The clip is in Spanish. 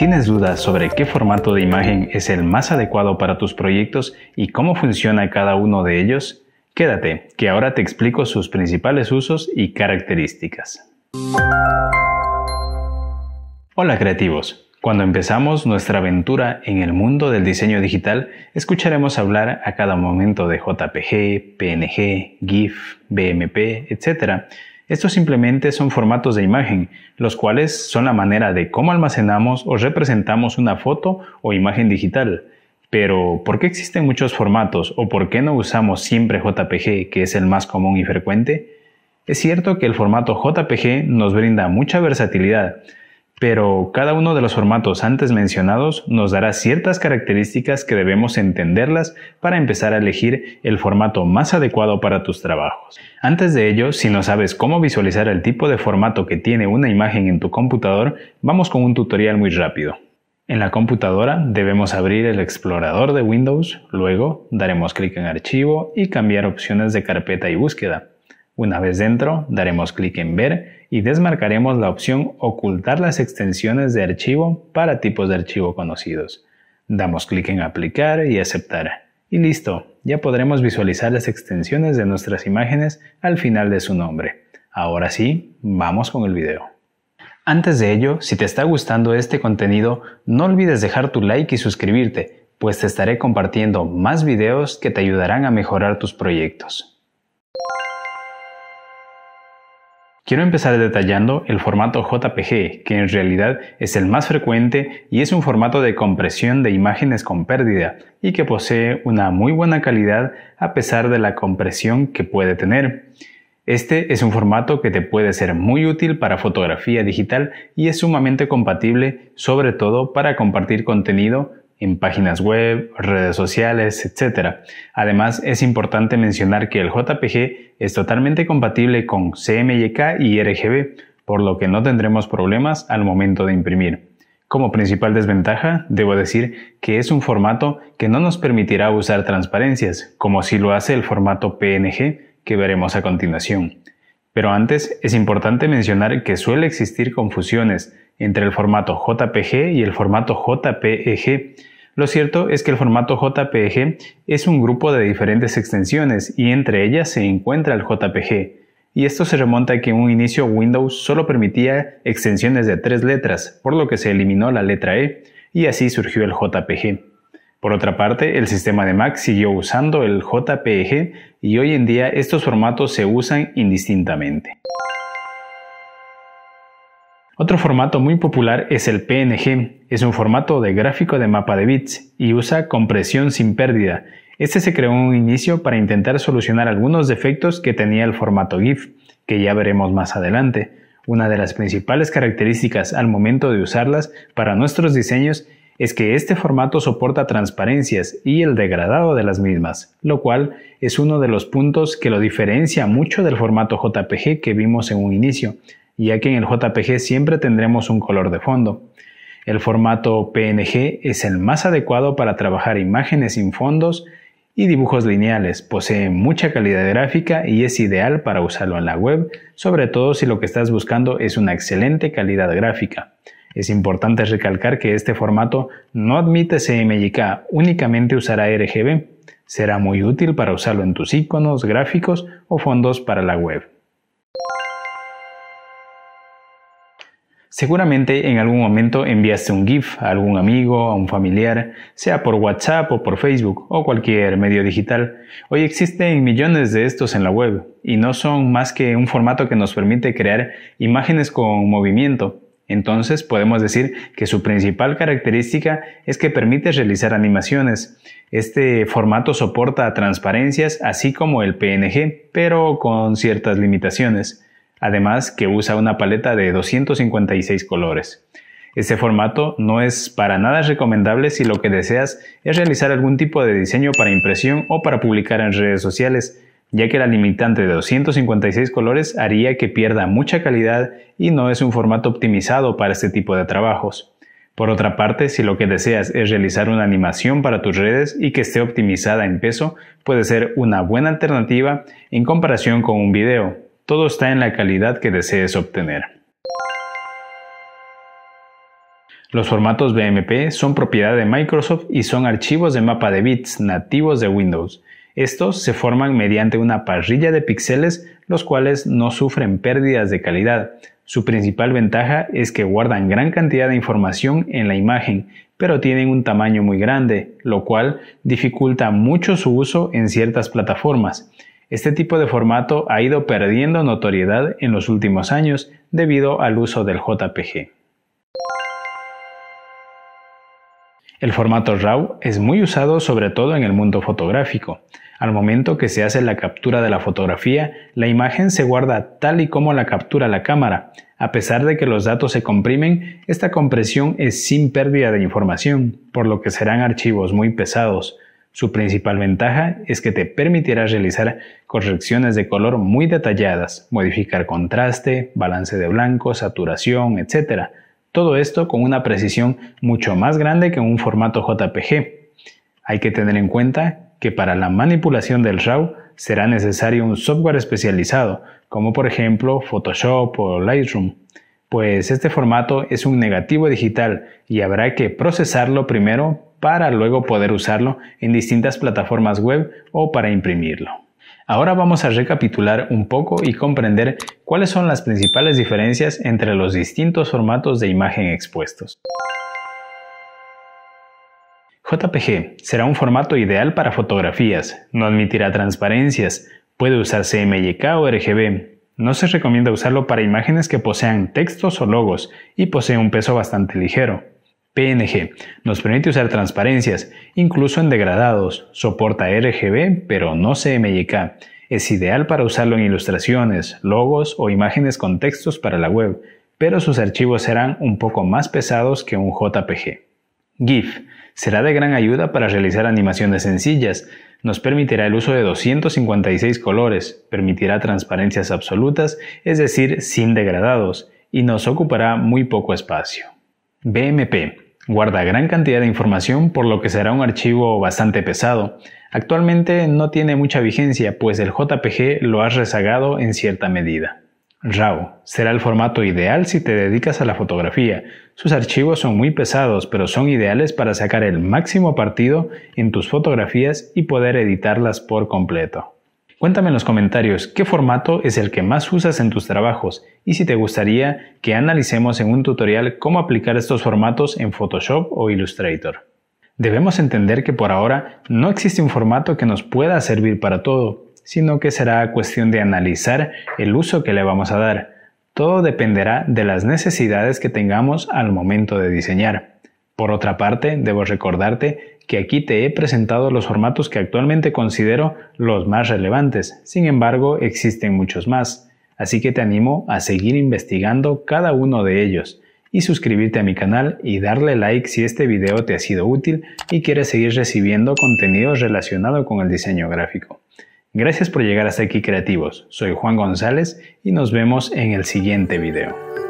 ¿Tienes dudas sobre qué formato de imagen es el más adecuado para tus proyectos y cómo funciona cada uno de ellos? Quédate, que ahora te explico sus principales usos y características. Hola creativos. Cuando empezamos nuestra aventura en el mundo del diseño digital, escucharemos hablar a cada momento de JPG, PNG, GIF, BMP, etc., estos simplemente son formatos de imagen, los cuales son la manera de cómo almacenamos o representamos una foto o imagen digital. Pero, ¿por qué existen muchos formatos o por qué no usamos siempre JPG, que es el más común y frecuente? Es cierto que el formato JPG nos brinda mucha versatilidad, pero cada uno de los formatos antes mencionados nos dará ciertas características que debemos entenderlas para empezar a elegir el formato más adecuado para tus trabajos. Antes de ello, si no sabes cómo visualizar el tipo de formato que tiene una imagen en tu computador, vamos con un tutorial muy rápido. En la computadora debemos abrir el explorador de Windows, luego daremos clic en Archivo y cambiar opciones de carpeta y búsqueda. Una vez dentro, daremos clic en Ver y desmarcaremos la opción Ocultar las extensiones de archivo para tipos de archivo conocidos. Damos clic en Aplicar y Aceptar. Y listo, ya podremos visualizar las extensiones de nuestras imágenes al final de su nombre. Ahora sí, vamos con el video. Antes de ello, si te está gustando este contenido, no olvides dejar tu like y suscribirte, pues te estaré compartiendo más videos que te ayudarán a mejorar tus proyectos. Quiero empezar detallando el formato JPG, que en realidad es el más frecuente y es un formato de compresión de imágenes con pérdida y que posee una muy buena calidad a pesar de la compresión que puede tener. Este es un formato que te puede ser muy útil para fotografía digital y es sumamente compatible sobre todo para compartir contenido en páginas web, redes sociales, etc. Además, es importante mencionar que el JPG es totalmente compatible con CMYK y RGB, por lo que no tendremos problemas al momento de imprimir. Como principal desventaja, debo decir que es un formato que no nos permitirá usar transparencias, como si lo hace el formato PNG que veremos a continuación. Pero antes es importante mencionar que suele existir confusiones entre el formato JPG y el formato JPEG. Lo cierto es que el formato JPEG es un grupo de diferentes extensiones y entre ellas se encuentra el JPG. Y esto se remonta a que en un inicio Windows solo permitía extensiones de tres letras, por lo que se eliminó la letra E y así surgió el JPG. Por otra parte, el sistema de Mac siguió usando el JPEG y hoy en día estos formatos se usan indistintamente. Otro formato muy popular es el PNG. Es un formato de gráfico de mapa de bits y usa compresión sin pérdida. Este se creó en un inicio para intentar solucionar algunos defectos que tenía el formato GIF, que ya veremos más adelante. Una de las principales características al momento de usarlas para nuestros diseños es que este formato soporta transparencias y el degradado de las mismas, lo cual es uno de los puntos que lo diferencia mucho del formato JPG que vimos en un inicio, ya que en el JPG siempre tendremos un color de fondo. El formato PNG es el más adecuado para trabajar imágenes sin fondos y dibujos lineales, posee mucha calidad gráfica y es ideal para usarlo en la web, sobre todo si lo que estás buscando es una excelente calidad gráfica. Es importante recalcar que este formato no admite CMYK, únicamente usará RGB. Será muy útil para usarlo en tus iconos, gráficos o fondos para la web. Seguramente en algún momento enviaste un GIF a algún amigo, a un familiar, sea por WhatsApp o por Facebook o cualquier medio digital. Hoy existen millones de estos en la web y no son más que un formato que nos permite crear imágenes con movimiento. Entonces podemos decir que su principal característica es que permite realizar animaciones. Este formato soporta transparencias así como el PNG, pero con ciertas limitaciones además que usa una paleta de 256 colores. Este formato no es para nada recomendable si lo que deseas es realizar algún tipo de diseño para impresión o para publicar en redes sociales, ya que la limitante de 256 colores haría que pierda mucha calidad y no es un formato optimizado para este tipo de trabajos. Por otra parte, si lo que deseas es realizar una animación para tus redes y que esté optimizada en peso, puede ser una buena alternativa en comparación con un video, todo está en la calidad que desees obtener. Los formatos BMP son propiedad de Microsoft y son archivos de mapa de bits nativos de Windows. Estos se forman mediante una parrilla de píxeles, los cuales no sufren pérdidas de calidad. Su principal ventaja es que guardan gran cantidad de información en la imagen, pero tienen un tamaño muy grande, lo cual dificulta mucho su uso en ciertas plataformas. Este tipo de formato ha ido perdiendo notoriedad en los últimos años debido al uso del JPG. El formato RAW es muy usado sobre todo en el mundo fotográfico. Al momento que se hace la captura de la fotografía, la imagen se guarda tal y como la captura la cámara. A pesar de que los datos se comprimen, esta compresión es sin pérdida de información, por lo que serán archivos muy pesados. Su principal ventaja es que te permitirá realizar correcciones de color muy detalladas, modificar contraste, balance de blanco, saturación, etc. Todo esto con una precisión mucho más grande que un formato JPG. Hay que tener en cuenta que para la manipulación del RAW será necesario un software especializado, como por ejemplo Photoshop o Lightroom, pues este formato es un negativo digital y habrá que procesarlo primero para luego poder usarlo en distintas plataformas web o para imprimirlo. Ahora vamos a recapitular un poco y comprender cuáles son las principales diferencias entre los distintos formatos de imagen expuestos. JPG será un formato ideal para fotografías, no admitirá transparencias, puede usar CMYK o RGB. No se recomienda usarlo para imágenes que posean textos o logos y posee un peso bastante ligero. PNG. Nos permite usar transparencias, incluso en degradados. Soporta RGB, pero no CMYK. Es ideal para usarlo en ilustraciones, logos o imágenes con textos para la web, pero sus archivos serán un poco más pesados que un JPG. GIF será de gran ayuda para realizar animaciones sencillas. Nos permitirá el uso de 256 colores, permitirá transparencias absolutas, es decir, sin degradados, y nos ocupará muy poco espacio. BMP guarda gran cantidad de información por lo que será un archivo bastante pesado. Actualmente no tiene mucha vigencia pues el JPG lo ha rezagado en cierta medida. RAW será el formato ideal si te dedicas a la fotografía. Sus archivos son muy pesados, pero son ideales para sacar el máximo partido en tus fotografías y poder editarlas por completo. Cuéntame en los comentarios qué formato es el que más usas en tus trabajos y si te gustaría que analicemos en un tutorial cómo aplicar estos formatos en Photoshop o Illustrator. Debemos entender que por ahora no existe un formato que nos pueda servir para todo, sino que será cuestión de analizar el uso que le vamos a dar. Todo dependerá de las necesidades que tengamos al momento de diseñar. Por otra parte, debo recordarte que aquí te he presentado los formatos que actualmente considero los más relevantes. Sin embargo, existen muchos más, así que te animo a seguir investigando cada uno de ellos y suscribirte a mi canal y darle like si este video te ha sido útil y quieres seguir recibiendo contenido relacionado con el diseño gráfico. Gracias por llegar hasta aquí creativos, soy Juan González y nos vemos en el siguiente video.